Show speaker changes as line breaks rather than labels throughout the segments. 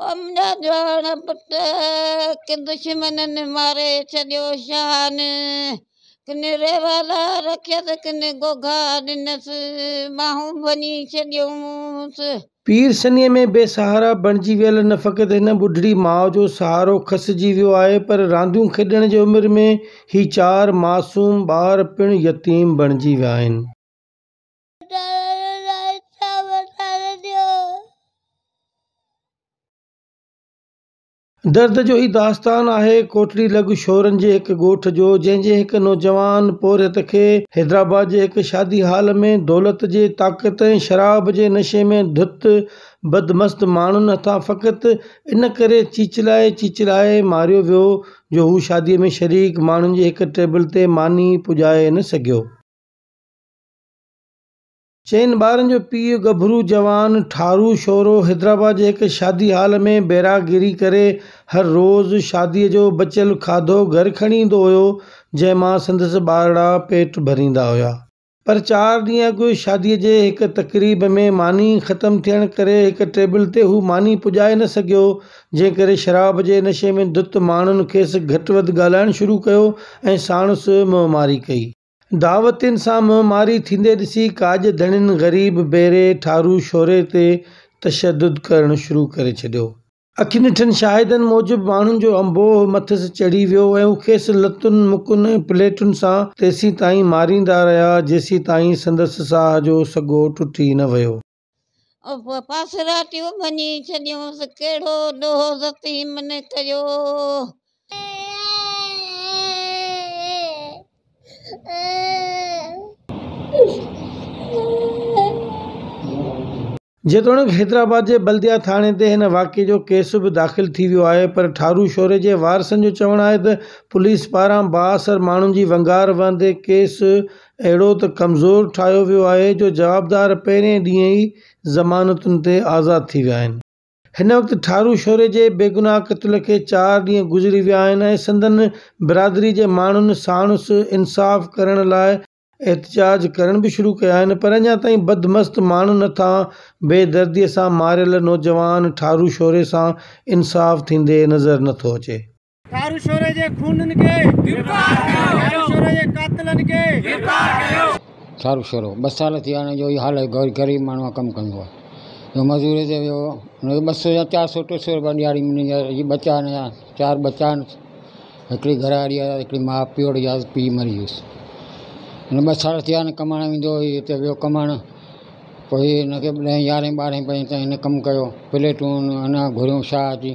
पीर
सनीअ में बेसहारा बणिजी वियल न फ़क़ति हिन ॿुढड़ी माउ जो सहारो खसिजी वियो आहे पर रांदियूं खेॾण जी उमिरि में ही चारि मासूम ॿार पिणु यतीम बणिजी विया आहिनि दर्द जो ई दास्तान आहे कोटली लघु शोरन जे हिकु ॻोठु जो जंहिंजे हिकु नौजवान पोरत खे हैदराबाद जे हिकु शादी हाल में दौलत जे ताक़त ऐं शराब जे नशे में धुत बदमस्त माण्हुनि हथां फ़क़ति इन करे चिंचिलाए चिंचिलाए मारियो वियो जो हू शादीअ में शरीक माण्हुनि जे हिक टेबल ते मानी पुॼाए न सघियो चइनि ॿारनि जो पीउ गभरू जवान ठारू छोरो हैदराबाद जे हिकु शादी हाल में बैरागिरी करे हर रोज़ु शादीअ जो बचियलु खाधो घरु खणी ईंदो हुयो जंहिं मां संदसि ॿारड़ा पेट भरींदा हुया पर चारि ॾींहं अॻु शादीअ जे हिकु तक़रीब में मानी ख़तमु थियण करे हिकु टेबल ते हू मानी पुॼाए न सघियो जंहिं करे शराब जे नशे में दुत माण्हुनि खेसि घटि वधि ॻाल्हाइणु शुरू कयो ऐं साणुसि मोहमारी कई दावतुनि सां महमारी थींदे ॾिसी काज धणियुनि ग़रीब बेरे ठारू शोरे ते तशद करणु शुरू करे छॾियो अखियुनि ठिनि शाइदनि मूजिबि माण्हुनि जो अंबोह मथे चढ़ी वियो ऐं हू खेसि लतुन मुकुन ऐं प्लेटुनि सां तेसीं ताईं मारींदा रहिया जेसीं ताईं संदसि साह जो सॻो टुटी न वियो जेतोणीकि हैदराबाद जे बलदिया थाणे ते हिन वाके जो केस बि दाख़िलु थी वियो आहे पर ठारू शोरे जे वारसनि जो चवणु आहे त पुलिस पारां बासर माण्हुनि जी वंगार वहंदे केस अहिड़ो त कमज़ोर ठाहियो वियो आहे जो जवाबदार पहिरें ॾींहुं ई ज़मानतुनि ते आज़ादु थी विया आहिनि हिन वक़्ति ठारू शोरे जे बेगुनाह क़तल खे चारि ॾींहं गुज़री विया आहिनि ऐं संदनि बिरादरी जे माण्हुनि साणसि इंसाफ़ु करण लाइ एहतजाज करण बि शुरू कया आहिनि पर अञा ताईं बदमस्त माण्हुनि नथा बेदर्दीअ सां मारियल नौजवान ठारू शोरे सां इंसाफ़ थींदे नज़र नथो अचे
थारू शोरो
ॿ साल थी विया आहिनि जो हाल ग़रीब माण्हू कमु कंदो आहे मज़ूर चयो वियो चारि सौ टे सौ ॾियारी चारि ॿचा हिकिड़ी घर वारीअ माउ पीउ वियासि पीउ मरी वियुसि हुन ॿ साल थी विया आहिनि कमाइण वेंदो हुओ हिते वियो कमाइण पोइ हिनखे ॾहें यारहें ॿारहें पई ताईं हिन कमु अची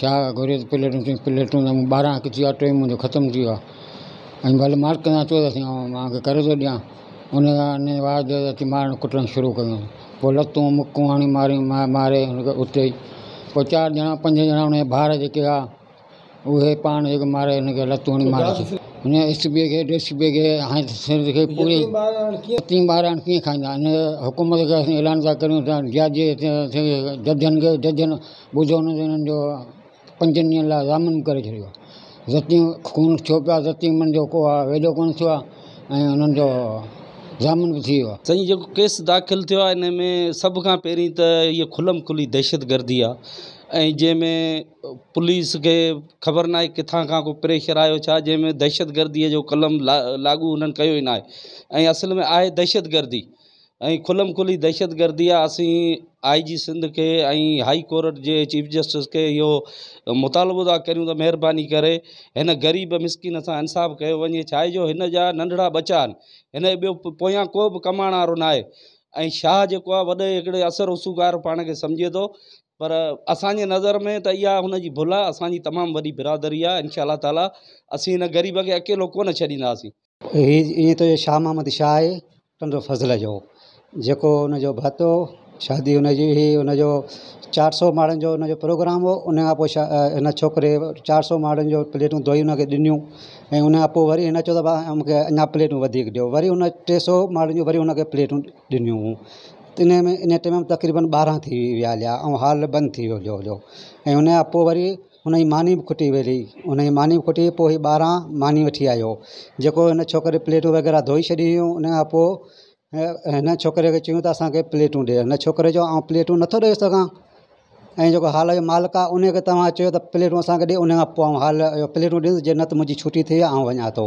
छा घुरियो त प्लेटूं चई प्लेटूं थी टे मुझे खत्म थी वियो भले मार्क अञा चयो कर तो दिया उन खां हिन शुरू कर पोइ लतूं हणी मार मारे उत चार ई पोइ चारि पंज जणा उन भार जो उ पान मारे हुनखे लतू हणी मारे उन्हें इस बेगे इस बेगे हाथ से देखे पूरे तीन बार अणकी खानदान हुकूमत का ऐलान था करूं था जज जजन के जजन बुझो उन्हनि जो पंजनि ॾींहंनि लाइ ज़ामिन करे छॾियो ज़तियूं खून थियो पिया ज़तियूं उन्हनि जो को आहे वेझो कोन थियो आहे ऐं उन्हनि जो ज़ामिन बि थी वियो आहे
साईं जेको केस दाख़िल थियो आहे हिन में सभ खां पहिरीं त इहा खुलम खुली दहशतगर्दी आहे અહીં જેમે પોલીસ કે ખબર નઈ કીધા કા કો પ્રેશર આયો છા જેમે دہشت ગરદી એ જો કલમ લાગુ ઉન કયો નઈ એ અસલ મે આય دہشت ગરદી એ ખુલમ ખુલી دہشت ગરદી આસી આઈજી સિંધ કે હાઈકોર્ટ જે ચીફ જસ્ટિસ કે યો મતલબ ઉદા કરીઉ તો મેરબાની કરે એન ગરીબ મિસ્કિનસા ઇન્સાબ કયો વણી છાય જો એન જા નંદડા બચા એન પોયા કોબ કમાણારો નઈ એ શાહ જો વડ એકડે અસર ઉસુગર પાણે કે સમજે તો पर असांजे नज़र में तो यह उन भुल आहे असांजी तमामु बिरादरी आ इनशा तला अस इन ग़रीब के अकेलो को छींदी
ये तो शाह मोहम्मद शाह है फज़ल जो उन हुनजो हो शादी उन चार सौ माड़न जो हुनजो प्रोग्राम हो उन खां चार सौ माड़न जो प्लेटू धोई हुनखे उन वरी इन चो त भाउ वरी उन टे सौ माड़न जो वरी हुनखे प्लेटू ॾिनियूं तो इन में इन टाइम में तक़रीबन बारह थी विया हलिया हाल बंद थी वो हुओ ऐं वरी उन मानी भी खुटी वही उन मानी भी खुटी पोइ हीउ मानी वी आयो जो इन छोकिरे प्लेटू वग़ैरह धोई छी उन छोकरे के पोइ तो असा प्लेटू दे छोकरे प्लेटूं ॾे हुन छोकिरे जो आउं जो जेको हाल जो मालिक आहे उन तुम तो चयो त प्लेटूं उन हाल पोइ आउं हाल जो न तो मुझी छुट्टी थी आउं वा तो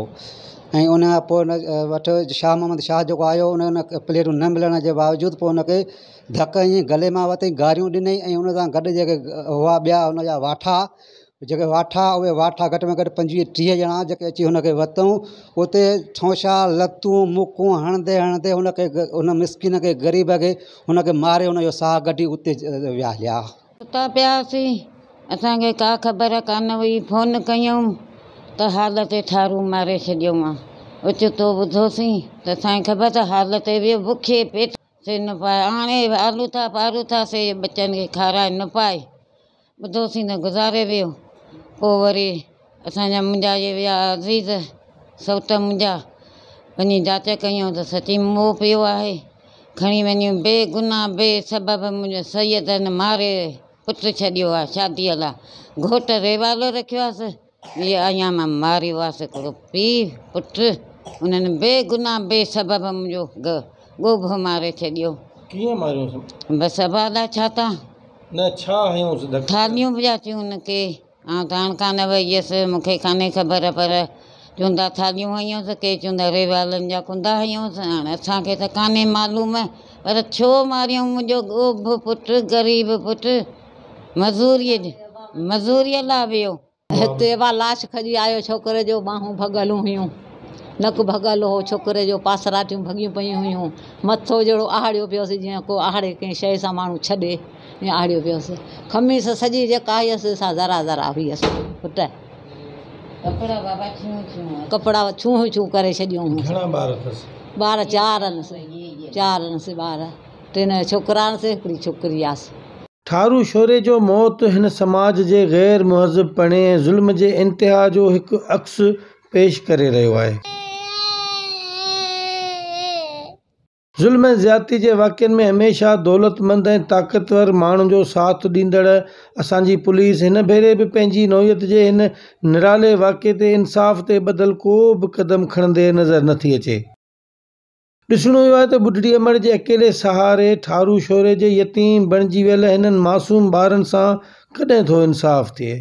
उन खां शाह मोहम्मद शाह जो आयो उन प्लेटू न मिलने के बावजूद पोइ उनके धक् गले में वरितईं गारूँ ॾिनई उन सां हुआ ॿिया हुन वाठा जो वाठा उ वाठा घट में घट पंजी टीह ॼणा जो अची उन वरितऊं उत छोशा लतूँ मुकूं हणंदे हणंदे उन मिसकिन के ग़रीब के उन मारे उन साहु कढी उत विया
सुता पियासीं असांखे का ख़बर कान हुई फोन कयूं त हाल ते थारू मारे छॾियो आहे उचतो ॿुधोसीं त असांखे ख़बर त हाल ते वियो बुखे पेट से न पाए हाणे आलू था पारू था से बचनि खे खाराए न पाए ॿुधोसीं त गुज़ारे वियो पोइ वरी असांजा मुंहिंजा इहे विया अज़ीज़ सौत मुंहिंजा वञी जाच कयूं त सची मोह पियो आहे खणी वञूं बेगुनाह बेसबबु मुंहिंजो सैदनि मारे पुट छो शादी ला घोट रेवाल रेवालो ये आहे इहे पी पुट उन बेगुना बेसब मुझे पुटु बेगुनाह मारे छो बस मारियोसि बसि अबा कान ख़बर पर चवंदा थाल हयूंसि के चवंदा रेवाल कुंदा हयस हाँ असांखे मालूम पर छो मारियो मुझे गोभ पुट ग़रीब पुट मज़ूरी मजूरी लाइ तेवा लाश खजी आयो छोकरे जो बाहू भगल हुयूं नक भगल हो छोकरे जो पासराटियूं भॻियूं पी हुई मथो जड़ो आहड़ो पियोसि जो को आहड़े कें शे से मू छे आहड़ो आहाड़ियो खमीस सजी जेका ज़रा ज़रा हुई पुट कपड़ा छूह छू कर छूं चार चार आहिनि ॿार टिनि छोकिरा आहिनि
थारू शोरे जो मौत हिन समाज जे गै़रुमुज़िब पणे ऐं ज़ुल्म जे इंतिहा जो हिकु अक्स पेश करे रहियो आहे ज़ुल्म ऐं ज़्याति जे वाक्यनि में हमेशा दौलतमंद ऐं ताक़तवरु माण्हुनि जो साथ ॾींदड़ असांजी पुलिस हिन भेरे बि पंहिंजी नौति जे हिन निराले वाक़े ते इन्साफ़ ते ॿधलु को बि क़दम खणंदे नज़र नथी अचे ॾिसणो इहो आहे त ॿुढड़ी अमर जे अकेले सहारे ठारू छोरे जे यतीम बणिजी वियल हिननि मासूम ॿारनि सां कॾहिं थो इंसाफ़ु थिए